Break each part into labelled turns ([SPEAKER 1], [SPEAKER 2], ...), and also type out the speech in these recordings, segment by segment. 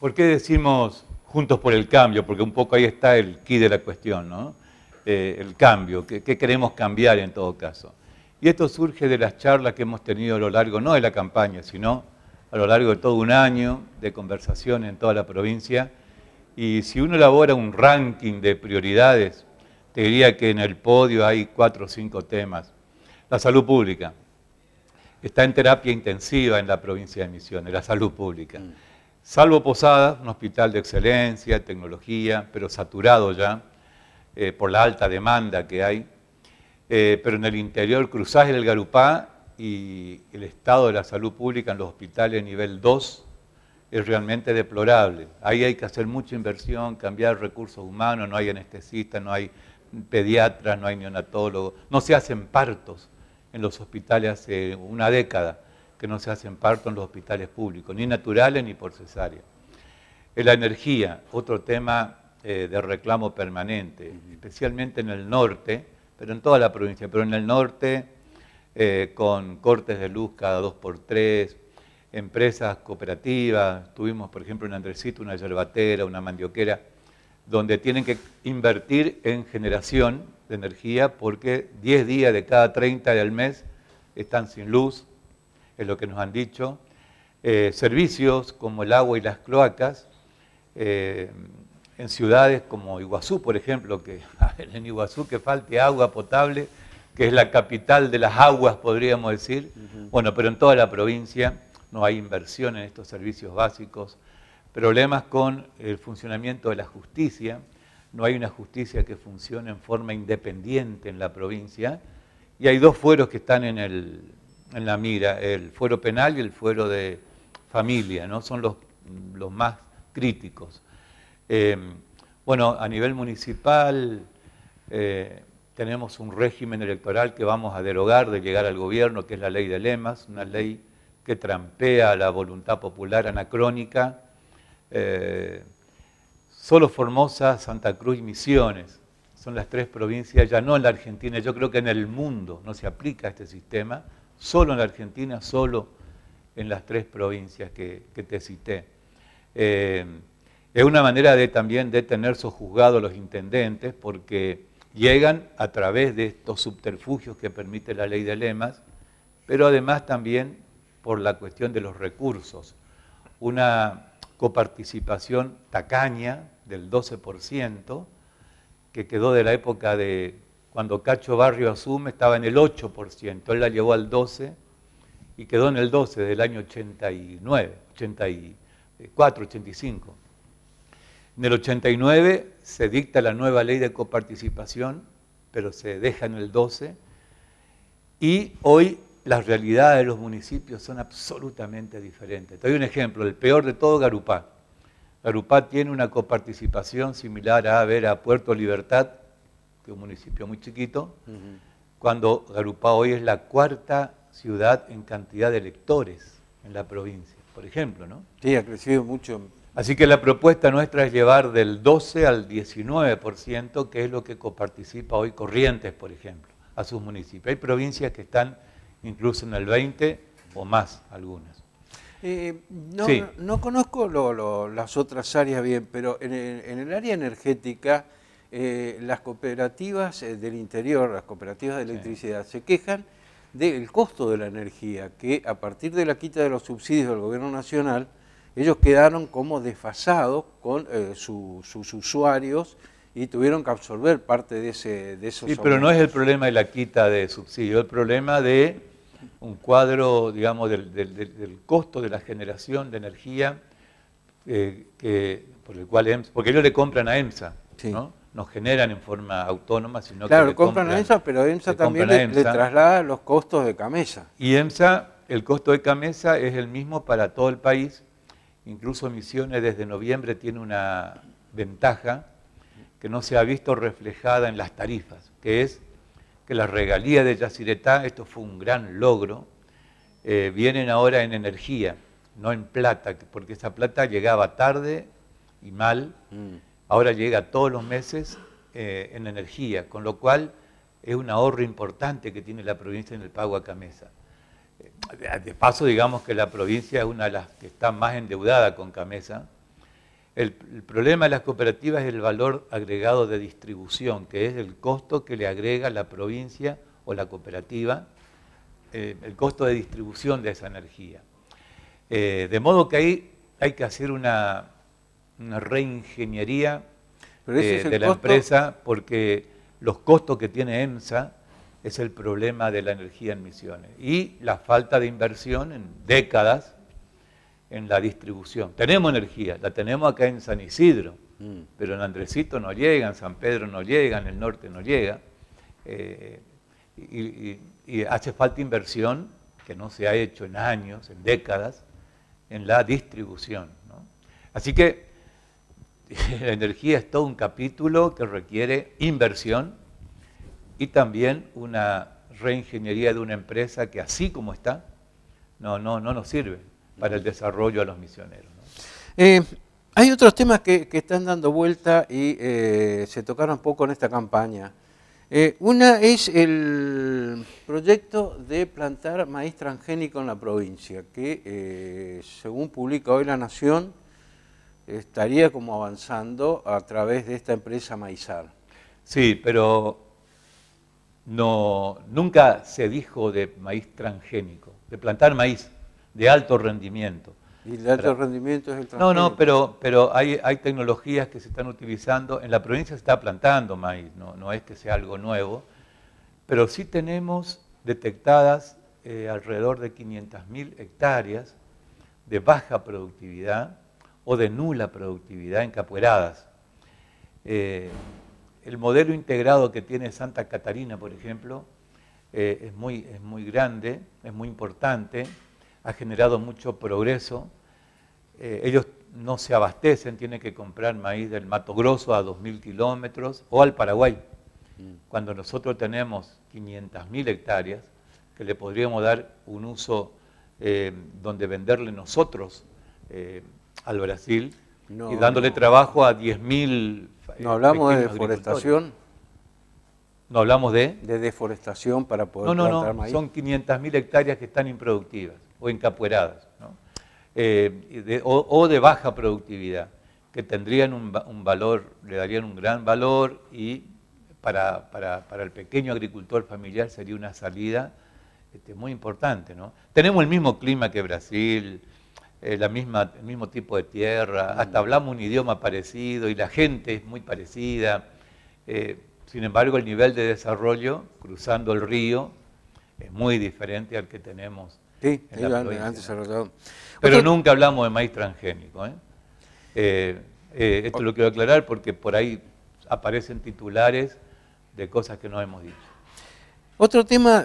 [SPEAKER 1] ¿Por qué decimos juntos por el cambio? Porque un poco ahí está el key de la cuestión, ¿no? Eh, el cambio, ¿qué, queremos cambiar en todo caso? Y esto surge de las charlas que hemos tenido a lo largo, no de la campaña, sino a lo largo de todo un año de conversación en toda la provincia. Y si uno elabora un ranking de prioridades, te diría que en el podio hay cuatro o cinco temas. La salud pública. Está en terapia intensiva en la provincia de Misiones, la salud pública. Mm. Salvo Posada, un hospital de excelencia, tecnología, pero saturado ya eh, por la alta demanda que hay. Eh, pero en el interior Cruzaje del Garupá y el estado de la salud pública en los hospitales nivel 2 es realmente deplorable. Ahí hay que hacer mucha inversión, cambiar recursos humanos, no hay anestesistas, no hay pediatras, no hay neonatólogos, no se hacen partos en los hospitales hace una década que no se hacen parto en los hospitales públicos, ni naturales ni por cesárea. La energía, otro tema eh, de reclamo permanente, especialmente en el norte, pero en toda la provincia, pero en el norte eh, con cortes de luz cada dos por tres, empresas cooperativas, tuvimos por ejemplo en Andresito una yerbatera, una mandioquera, donde tienen que invertir en generación de energía porque 10 días de cada 30 del mes están sin luz, es lo que nos han dicho, eh, servicios como el agua y las cloacas, eh, en ciudades como Iguazú, por ejemplo, que en Iguazú que falte agua potable, que es la capital de las aguas, podríamos decir, bueno, pero en toda la provincia no hay inversión en estos servicios básicos, problemas con el funcionamiento de la justicia, no hay una justicia que funcione en forma independiente en la provincia, y hay dos fueros que están en el, en la mira el fuero penal y el fuero de familia, ¿no? Son los, más críticos. Em, bueno, a nivel municipal eh, tenemos un régimen electoral que vamos a derogar de llegar al gobierno, que es la ley de lemas, una ley que trampea la voluntad popular anacrónica. Eh, solo Formosa, Santa Cruz y Misiones son las tres provincias, ya no en la Argentina, yo creo que en el mundo no se aplica este sistema solo en Argentina, solo en las tres provincias que, te cité. Eh, es una manera de también de tener juzgado los intendentes porque llegan a través de estos subterfugios que permite la ley de lemas, pero además también por la cuestión de los recursos. Una coparticipación tacaña del 12% que quedó de la época de cuando Cacho Barrio asume estaba en el 8%, él la llevó al 12% y quedó en el 12% del año 89, 84, 85. En el 89 se dicta la nueva ley de coparticipación, pero se deja en el 12%, y hoy las realidades de los municipios son absolutamente diferentes. Te doy un ejemplo, el peor de todo, Garupá. Garupá tiene una coparticipación similar a ver, a Puerto Libertad, que es un municipio muy chiquito, cuando Garupá hoy es la cuarta ciudad en cantidad de electores en la provincia, por ejemplo, ¿no? Sí, ha crecido mucho. Así que la propuesta nuestra es llevar del 12 al 19%, que es lo que coparticipa hoy Corrientes, por ejemplo, a sus municipios. Hay provincias que están incluso en el 20 o más algunas.
[SPEAKER 2] Eh, no, no, conozco las otras áreas bien, pero en el área energética eh, las cooperativas eh, del interior, las cooperativas de electricidad, se quejan del costo de la energía, que a partir de la quita de los subsidios del gobierno nacional, ellos quedaron como desfasados con eh, sus usuarios y tuvieron que absorber parte de, ese, de esos... Sí, pero no es el
[SPEAKER 1] problema de la quita de subsidios, el problema de un cuadro, digamos, del, costo de la generación de energía por el cual em, porque ellos le compran a EMSA, ¿no? no generan en forma autónoma, sino claro, que... Claro, compran, a EMSA, pero EMSA también le, traslada
[SPEAKER 2] los costos de Camesa. Y
[SPEAKER 1] EMSA, el costo de camisa es el mismo para todo el país, incluso Misiones desde noviembre tiene una ventaja que no se ha visto reflejada en las tarifas, que es que la regalías de Yaciretá, esto fue un gran logro, eh, vienen ahora en energía, no en plata, porque esa plata llegaba tarde y mal. Mm. Ahora llega todos los meses eh, en energía, con lo cual es un ahorro importante que tiene la provincia en el pago a Camesa. Eh, de paso, digamos que la provincia es una de las que está más endeudada con Camesa. El, problema de las cooperativas es el valor agregado de distribución, que es el costo que le agrega la provincia o la cooperativa, eh, el costo de distribución de esa energía. de modo que ahí hay que hacer una, una reingeniería eh, de la empresa porque los costos que tiene EMSA es el problema de la energía en Misiones y la falta de inversión en décadas en la distribución. Tenemos energía, la tenemos acá en San Isidro, mm. pero en Andresito no llega, en San Pedro no llega, en el norte no llega. Eh, y, hace falta inversión que no se ha hecho en años, en décadas, en la distribución. Así que la energía es todo un capítulo que requiere inversión y también una reingeniería de una empresa que así como está, no, no, no nos sirve para el desarrollo a los misioneros.
[SPEAKER 2] Eh, hay otros temas que, están dando vuelta y eh, se tocaron un poco en esta campaña. Eh, una es el proyecto de plantar maíz transgénico en la provincia, que según publica hoy La Nación, estaría como avanzando a través de esta empresa Maizar. Sí, pero no, nunca se dijo de maíz transgénico,
[SPEAKER 1] de plantar maíz de alto rendimiento.
[SPEAKER 2] Y el alto rendimiento es el transgénico. No, no,
[SPEAKER 1] pero, pero hay, hay, tecnologías que se están utilizando. En la provincia se está plantando maíz, no, no es que sea algo nuevo, pero sí tenemos detectadas eh, alrededor de 500.000 hectáreas de baja productividad o de nula productividad en Capueradas. Eh, el modelo integrado que tiene Santa Catarina, por ejemplo, eh, es, muy, es muy grande, es muy importante, ha generado mucho progreso. Eh, ellos no se abastecen, tienen que comprar maíz del Mato Grosso a 2.000 kilómetros o al Paraguay. Mm. Cuando nosotros tenemos 500.000 hectáreas, que le podríamos dar un uso donde venderle nosotros al Brasil y dándole trabajo
[SPEAKER 2] a 10.000... Eh, no hablamos de deforestación. No hablamos de... De deforestación para poder no, plantar maíz. No, no,
[SPEAKER 1] son 500.000 hectáreas que están improductivas o encapueradas, eh, o, de baja productividad, que tendrían un, un, valor, le darían un gran valor y para, para, para el pequeño agricultor familiar sería una salida este, muy importante. ¿no? Tenemos el mismo clima que Brasil, eh, la misma, el mismo tipo de tierra, hasta mm. hablamos un idioma parecido y la gente es muy parecida. Eh, sin embargo, el nivel de desarrollo cruzando el río es muy diferente al que tenemos.
[SPEAKER 2] Sí, en desarrollado.
[SPEAKER 1] Pero nunca hablamos de maíz transgénico. ¿eh? esto lo quiero aclarar porque por ahí aparecen titulares de cosas que no hemos dicho.
[SPEAKER 2] Otro tema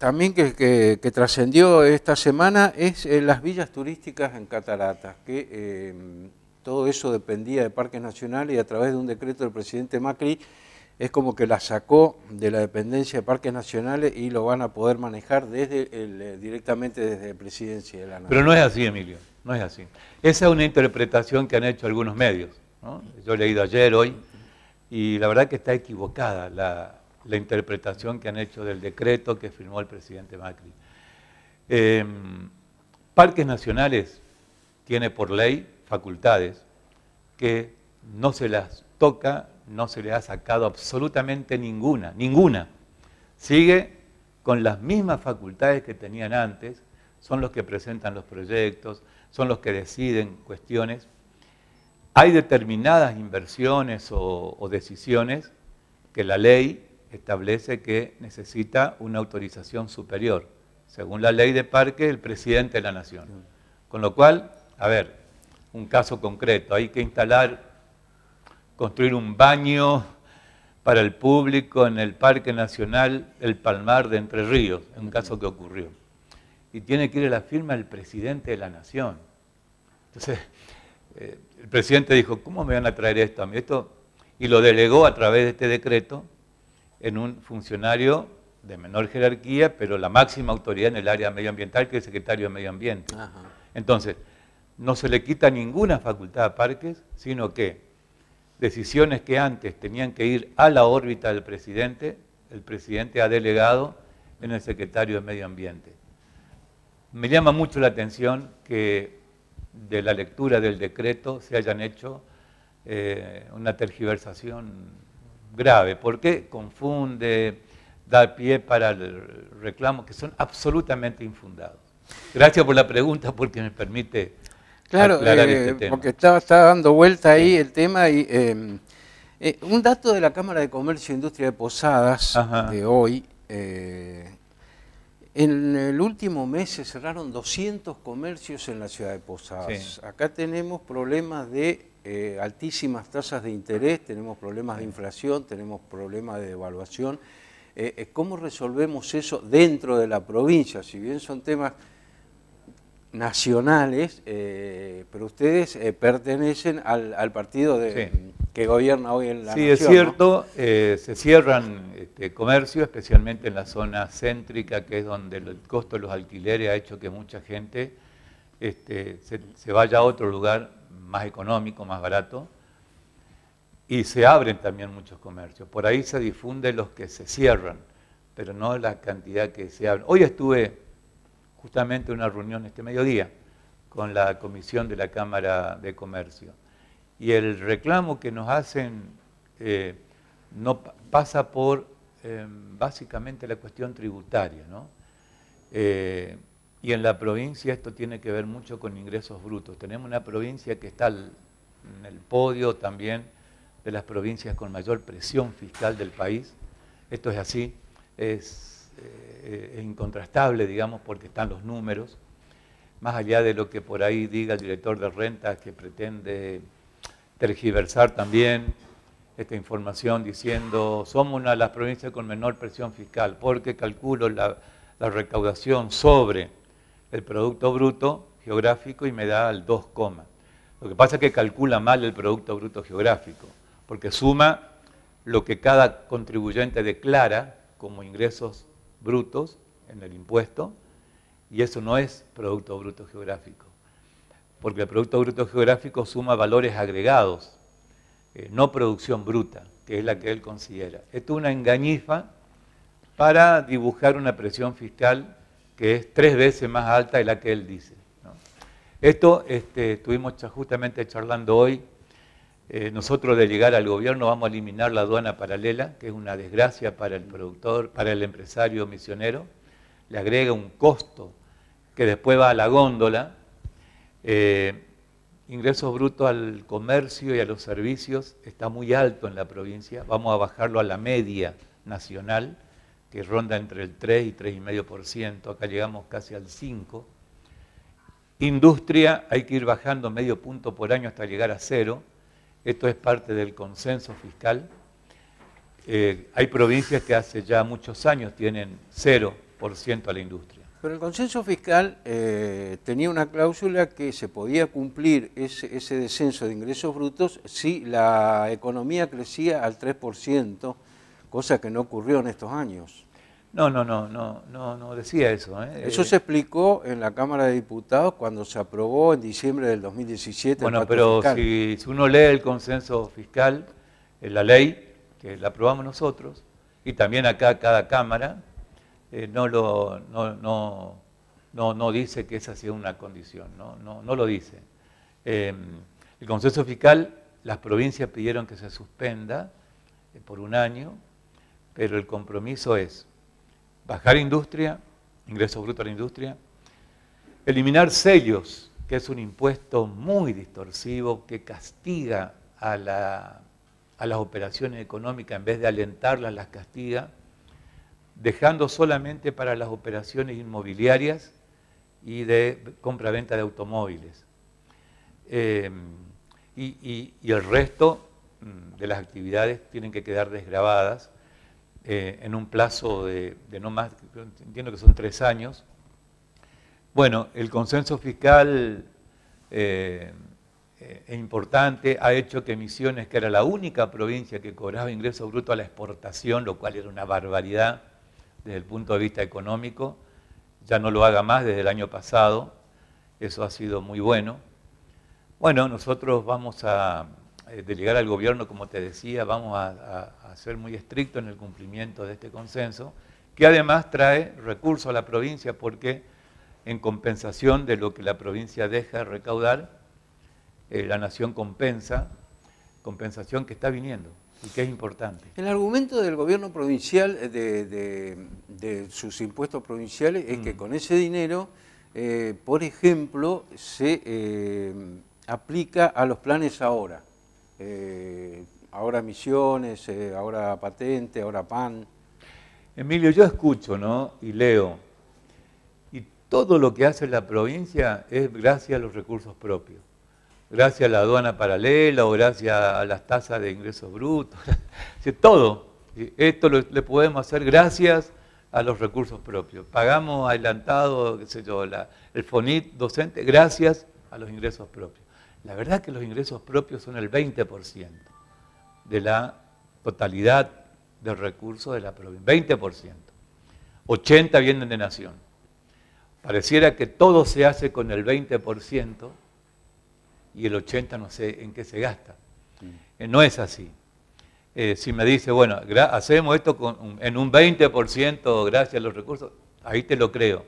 [SPEAKER 2] también que, trascendió esta semana es eh, las villas turísticas en Cataratas, que eh, todo eso dependía de Parques Nacionales y a través de un decreto del presidente Macri es como que la sacó de la dependencia de Parques Nacionales y lo van a poder manejar desde el, eh, directamente desde la Presidencia de la Nación. Pero no es
[SPEAKER 1] así, Emilio, no es así. Esa es una interpretación que han hecho algunos medios. Yo he leído ayer, hoy, y la verdad que está equivocada la, la interpretación que han hecho del decreto que firmó el presidente Macri. Em, parques Nacionales tiene por ley facultades que no se las toca, no se le ha sacado absolutamente ninguna, ninguna. Sigue con las mismas facultades que tenían antes, son los que presentan los proyectos, son los que deciden cuestiones. Hay determinadas inversiones o decisiones que la ley establece que necesita una autorización superior. Según la ley de parque, el presidente de la nación. Con lo cual, a ver, un caso concreto, hay que instalar, construir un baño para el público en el Parque Nacional El Palmar de Entre Ríos, un caso que ocurrió. Y tiene que ir a la firma el presidente de la nación. Entonces, eh, el presidente dijo, ¿cómo me van a traer esto a mí? Esto, y lo delegó a través de este decreto en un funcionario de menor jerarquía, pero la máxima autoridad en el área medioambiental, que es el secretario de Medio Ambiente. Entonces, no se le quita ninguna facultad a Parques, sino que decisiones que antes tenían que ir a la órbita del presidente, el presidente ha delegado en el secretario de Medio Ambiente. Me llama mucho la atención que de la lectura del decreto se hayan hecho eh, una tergiversación grave, porque confunde, da pie para reclamos que son absolutamente infundados. Gracias por la pregunta porque me permite
[SPEAKER 2] claro, eh, este Porque estaba, dando vuelta ahí el tema y eh, eh, un dato de la Cámara de Comercio e Industria de Posadas de hoy. en el último mes se cerraron 200 comercios en la ciudad de Posadas. Acá tenemos problemas de eh, altísimas tasas de interés, tenemos problemas de inflación, tenemos problemas de devaluación. Eh, eh, ¿Cómo resolvemos eso dentro de la provincia? Si bien son temas nacionales, pero ustedes pertenecen al, partido que gobierna hoy en la provincia Sí, es cierto,
[SPEAKER 1] se cierran este, comercios, especialmente en la zona céntrica, que es donde el costo de los alquileres ha hecho que mucha gente este, se vaya a otro lugar más económico, más barato, y se abren también muchos comercios. Por ahí se difunden los que se cierran, pero no la cantidad que se abren. Hoy estuve justamente en una reunión este mediodía con la comisión de la Cámara de Comercio y el reclamo que nos hacen eh, no pasa por eh, básicamente la cuestión tributaria, ¿no? Eh, y en la provincia esto tiene que ver mucho con ingresos brutos. Tenemos una provincia que está en el podio también de las provincias con mayor presión fiscal del país. Esto es así, eh, es, incontrastable, digamos, porque están los números. Más allá de lo que por ahí diga el director de rentas que pretende tergiversar también esta información diciendo somos una de las provincias con menor presión fiscal porque calculo la recaudación sobre el Producto Bruto Geográfico y me da el 2, lo que pasa es que calcula mal el Producto Bruto Geográfico, porque suma lo que cada contribuyente declara como ingresos brutos en el impuesto, y eso no es Producto Bruto Geográfico, porque el Producto Bruto Geográfico suma valores agregados, eh, no producción bruta, que es la que él considera. Esto es una engañifa para dibujar una presión fiscal que es tres veces más alta de la que él dice. Esto este, estuvimos justamente charlando hoy. Eh, nosotros de llegar al gobierno vamos a eliminar la aduana paralela, que es una desgracia para el productor, para el empresario misionero. Le agrega un costo que después va a la góndola. Eh, ingresos brutos al comercio y a los servicios está muy alto en la provincia. Vamos a bajarlo a la media nacional que ronda entre el 3 y 3,5%, acá llegamos casi al 5%. Industria hay que ir bajando medio punto por año hasta llegar a cero, esto es parte del consenso fiscal. Eh, hay provincias que hace ya muchos años tienen 0% a la industria.
[SPEAKER 2] Pero el consenso fiscal eh, tenía una cláusula que se podía cumplir ese, ese, descenso de ingresos brutos si la economía crecía al 3%, cosa que no ocurrió en estos años.
[SPEAKER 1] No, no, no, no, no, no decía eso. ¿eh? Eso se
[SPEAKER 2] explicó en la Cámara de Diputados cuando se aprobó en diciembre del 2017. Bueno, pero si,
[SPEAKER 1] uno lee el consenso fiscal, eh, la ley, que la aprobamos nosotros, y también acá cada Cámara, eh, no, lo, no, no, dice que esa sea una condición, no, no, no lo dice. Em, el consenso fiscal, las provincias pidieron que se suspenda por un año pero el compromiso es bajar industria, ingreso bruto a la industria, eliminar sellos, que es un impuesto muy distorsivo que castiga a, las operaciones económicas en vez de alentarlas, las castiga, dejando solamente para las operaciones inmobiliarias y de compra-venta de automóviles. Eh, y, y el resto mm, de las actividades tienen que quedar desgrabadas eh, en un plazo de, no más, entiendo que son tres años. Bueno, el consenso fiscal eh, eh, es importante ha hecho que Misiones, que era la única provincia que cobraba ingreso bruto a la exportación, lo cual era una barbaridad desde el punto de vista económico, ya no lo haga más desde el año pasado, eso ha sido muy bueno. Bueno, nosotros vamos a eh, de llegar al gobierno, como te decía, vamos a, ser muy estrictos en el cumplimiento de este consenso, que además trae recursos a la provincia porque en compensación de lo que la provincia deja recaudar, eh, la nación compensa, compensación que está viniendo y que es importante.
[SPEAKER 2] El argumento del gobierno provincial, eh, de, sus impuestos provinciales, es que mm. con ese dinero, por ejemplo, se aplica a los planes ahora. Eh, ahora Misiones, eh, ahora Patente, ahora PAN.
[SPEAKER 1] Emilio, yo escucho ¿no? y leo,
[SPEAKER 2] y todo
[SPEAKER 1] lo que hace la provincia es gracias a los recursos propios, gracias a la aduana paralela o gracias a las tasas de ingresos brutos, todo. Esto lo, podemos hacer gracias a los recursos propios. Pagamos adelantado, qué sé yo, la, el FONIT docente gracias a los ingresos propios. La verdad es que los ingresos propios son el 20% de la totalidad del recurso de la provincia, 20%. 80 vienen de nación. Pareciera que todo se hace con el 20% y el 80 no sé en qué se gasta. Eh, no es así. Eh, si me dice, bueno, hacemos esto en un 20% gracias a los recursos, ahí te lo creo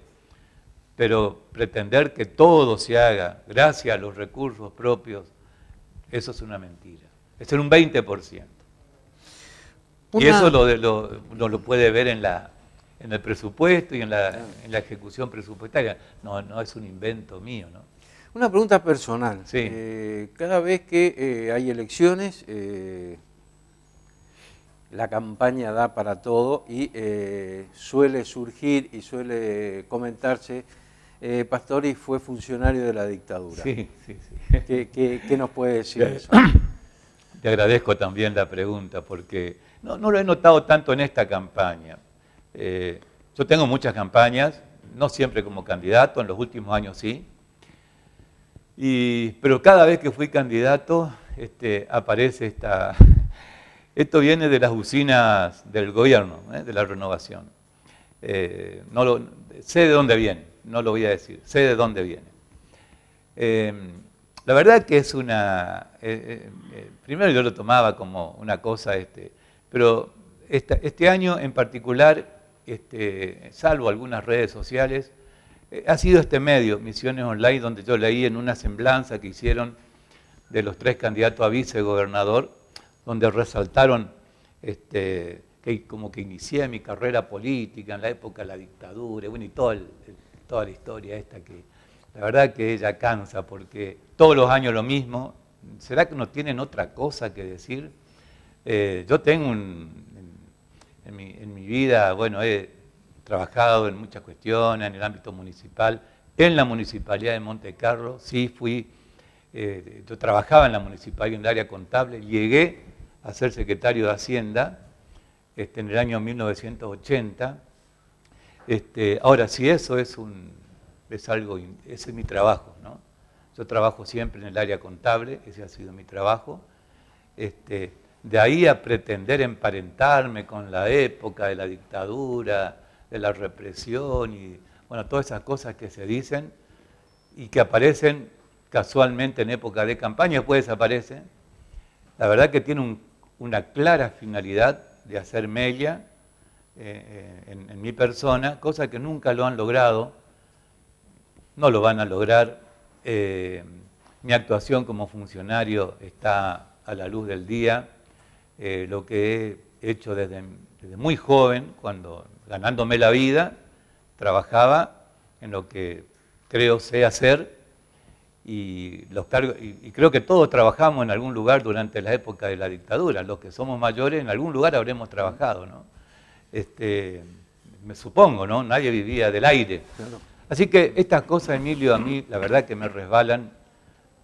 [SPEAKER 1] pero pretender que todo se haga gracias a los recursos propios, eso es una mentira. Es en un 20%. Y eso lo, lo, puede ver en, la, en el presupuesto y en la, ejecución presupuestaria. No, es un invento mío, ¿no?
[SPEAKER 2] Una pregunta personal. Eh, cada vez que eh, hay elecciones, eh, la campaña da para todo y suele surgir y suele comentarse eh, Pastori fue funcionario de la dictadura. Sí, sí, sí. ¿Qué, nos puede decir eso?
[SPEAKER 1] Te agradezco también la pregunta porque no,
[SPEAKER 2] lo he notado tanto en
[SPEAKER 1] esta campaña. Eh, yo tengo muchas campañas, no siempre como candidato, en los últimos años sí. Y, pero cada vez que fui candidato este, aparece esta... Esto viene de las usinas del gobierno, ¿eh? de la renovación. Eh, no sé de dónde viene, no lo voy a decir, sé de dónde viene. Eh, la verdad que es una... Eh, primero yo lo tomaba como una cosa, este, pero este año en particular, este, salvo algunas redes sociales, ha sido este medio, Misiones Online, donde yo leí en una semblanza que hicieron de los tres candidatos a vicegobernador, donde resaltaron este, que como que inicié mi carrera política en la época de la dictadura, bueno, y todo toda la historia esta que la verdad que ella cansa porque todos los años lo mismo. ¿Será que no tienen otra cosa que decir? Eh, yo tengo en, mi, vida, bueno, he trabajado en muchas cuestiones, en el ámbito municipal, en la municipalidad de Monte Carlo, sí fui, eh, yo trabajaba en la municipalidad en el área contable, llegué a ser secretario de Hacienda, este, en el año 1980. Este, ahora, si eso es, un, mi trabajo, ¿no? Yo trabajo siempre en el área contable, ese ha sido mi trabajo. Este, de ahí a pretender emparentarme con la época de la dictadura, de la represión y, bueno, todas esas cosas que se dicen y que aparecen casualmente en época de campaña, después desaparecen, la verdad que tiene una clara finalidad de hacer mella eh, eh, en, mi persona, cosa que nunca lo han logrado, no lo van a lograr. Eh, mi actuación como funcionario está a la luz del día. lo que he hecho desde muy joven, cuando ganándome la vida, trabajaba en lo que creo sé hacer y, los cargos, y, creo que todos trabajamos en algún lugar durante la época de la dictadura, los que somos mayores en algún lugar habremos trabajado, ¿no? Este, me supongo, ¿no? Nadie vivía del aire. Así que estas cosas, Emilio, a mí la verdad que me resbalan.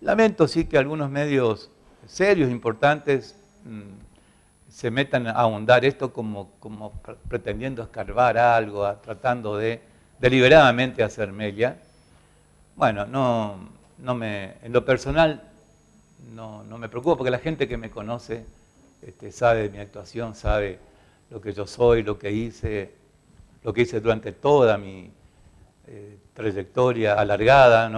[SPEAKER 1] Lamento sí que algunos medios serios, importantes, mm, se metan a ahondar esto como, como pretendiendo escarbar algo, tratando de deliberadamente hacer media. Bueno, no, no me, en lo personal no, me preocupo porque la gente que me conoce este, sabe de mi actuación, sabe lo que yo soy, lo que hice, lo que hice durante toda mi eh, trayectoria alargada,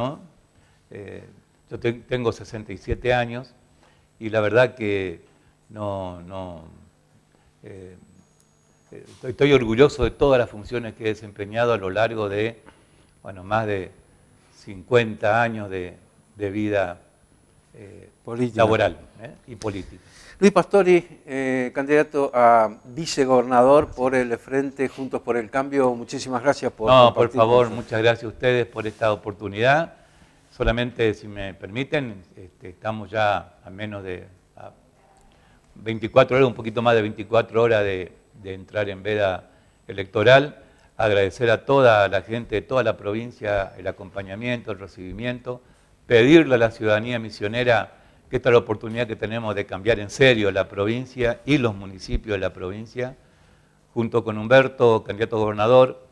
[SPEAKER 1] eh, yo tengo 67 años y la verdad que no, eh, estoy, estoy, orgulloso de todas las funciones que he desempeñado a lo largo de, bueno, más de 50 años de, vida eh, laboral eh, y política.
[SPEAKER 2] Luis Pastori, eh, candidato a vicegobernador por el Frente Juntos por el Cambio, muchísimas gracias por... No, por favor,
[SPEAKER 1] muchas gracias a ustedes por esta oportunidad. Solamente, si me permiten, este, estamos ya a menos de a 24 horas, un poquito más de 24 horas de entrar en veda electoral agradecer a toda la gente de toda la provincia el acompañamiento, el recibimiento, pedirle a la ciudadanía misionera que esta es la oportunidad que tenemos de cambiar en serio la provincia y los municipios de la provincia, junto con Humberto, candidato a gobernador,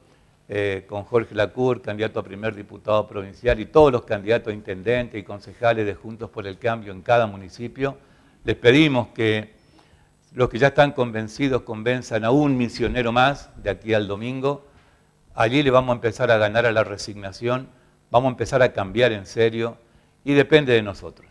[SPEAKER 1] eh, con Jorge Lacour, candidato a primer diputado provincial, y todos los candidatos a intendente y concejales de Juntos por el Cambio en cada municipio, les pedimos que los que ya están convencidos convenzan a un misionero más de aquí al domingo Allí le vamos a empezar a ganar a la resignación, vamos a empezar a cambiar en serio y depende de nosotros.